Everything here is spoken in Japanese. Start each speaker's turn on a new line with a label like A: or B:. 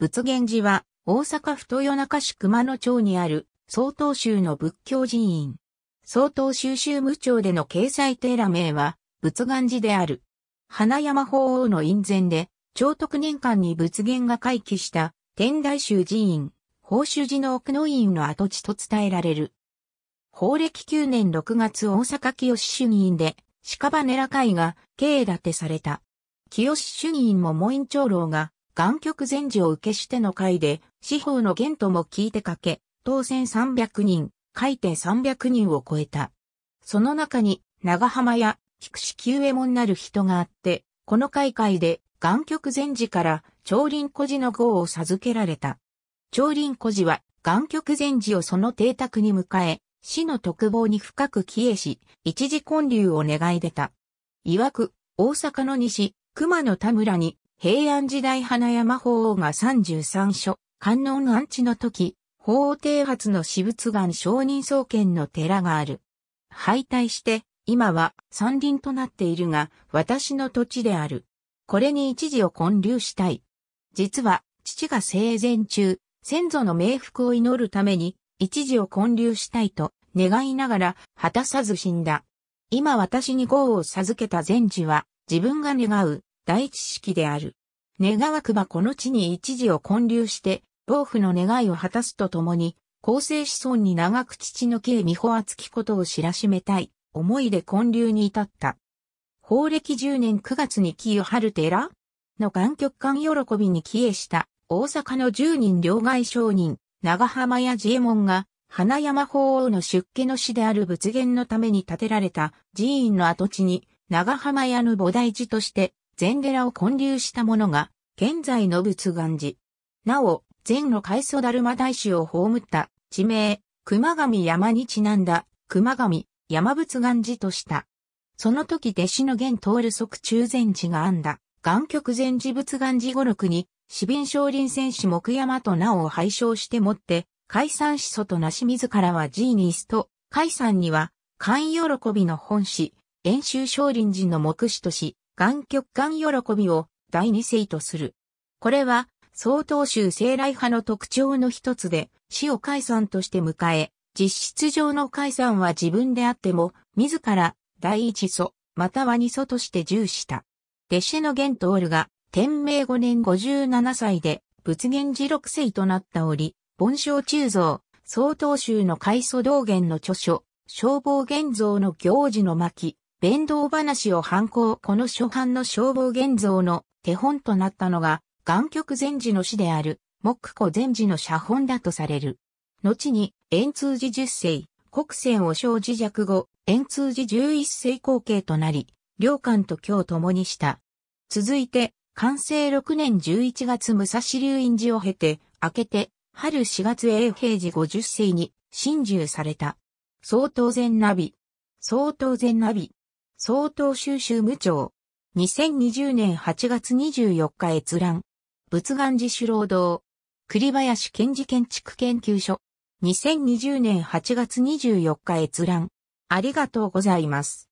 A: 仏源寺は、大阪府豊中市熊野町にある、曹洞宗の仏教寺院。曹洞宗宗務庁での掲載寺名は、仏願寺である。花山法王の院前で、長徳年間に仏源が回帰した、天台宗寺院、法主寺の奥の院の跡地と伝えられる。法暦9年6月大阪清主議院で、鹿場根会が、経営立てされた。清主議院もモイン長老が、眼極禅師を受けしての会で、司法の言とも聞いてかけ、当選300人、改定300人を超えた。その中に、長浜や菊池久右衛門なる人があって、この会会で、眼極禅師から、長林古寺の号を授けられた。長林古寺は、眼極禅師をその邸宅に迎え、死の特防に深く帰依し、一時建立を願い出た。曰く、大阪の西、熊野田村に、平安時代花山法王が33書、観音安置の時、法王帝発の私物岩承認創建の寺がある。敗退して、今は山林となっているが、私の土地である。これに一時を建立したい。実は、父が生前中、先祖の冥福を祈るために、一時を建立したいと願いながら、果たさず死んだ。今私に号を授けた禅師は、自分が願う、第一式である。願わくばこの地に一時を建立して、老夫の願いを果たすとともに、後世子孫に長く父の家美穂厚きことを知らしめたい、思いで建立に至った。法暦10年9月に清春寺の眼極館喜びに帰依した大阪の10人両外商人、長浜屋自衛門が、花山法王の出家の師である仏言のために建てられた寺院の跡地に、長浜屋の菩提寺として禅寺を建立したものが、現在の仏願寺。なお、禅の海藻だるま大師を葬った地名、熊神山にちなんだ、熊神山仏願寺とした。その時弟子の源徹即中禅寺が編んだ、岩曲禅寺仏願寺語録に、死便少林戦士木山と名を拝称してもって、解散始祖となし自らはジーニスと、解散には、勘喜びの本師、遠州少林寺の目視とし、眼極感喜びを第二世とする。これは、曹洞宗生来派の特徴の一つで、死を解散として迎え、実質上の解散は自分であっても、自ら第一祖、または二祖として従した。弟子の玄徹が、天明5年57歳で、仏元寺六世となった折、盆昇中蔵、曹洞宗の開祖道元の著書、消防玄蔵の行事の巻、弁当話を反抗この初版の消防現像の手本となったのが、元極禅寺の詩である、木古禅寺の写本だとされる。後に、円通寺十世、国船を生寺弱後、円通寺十一世後継となり、両官と今日共にした。続いて、完成6年11月武蔵流院寺を経て、明けて、春4月永平寺50世に、真珠された。総統禅ナビ。総統禅ナビ。総統収集無長。2020年8月24日閲覧。仏願寺主労働。栗林健治建築研究所。2020年8月24日閲覧。ありがとうございます。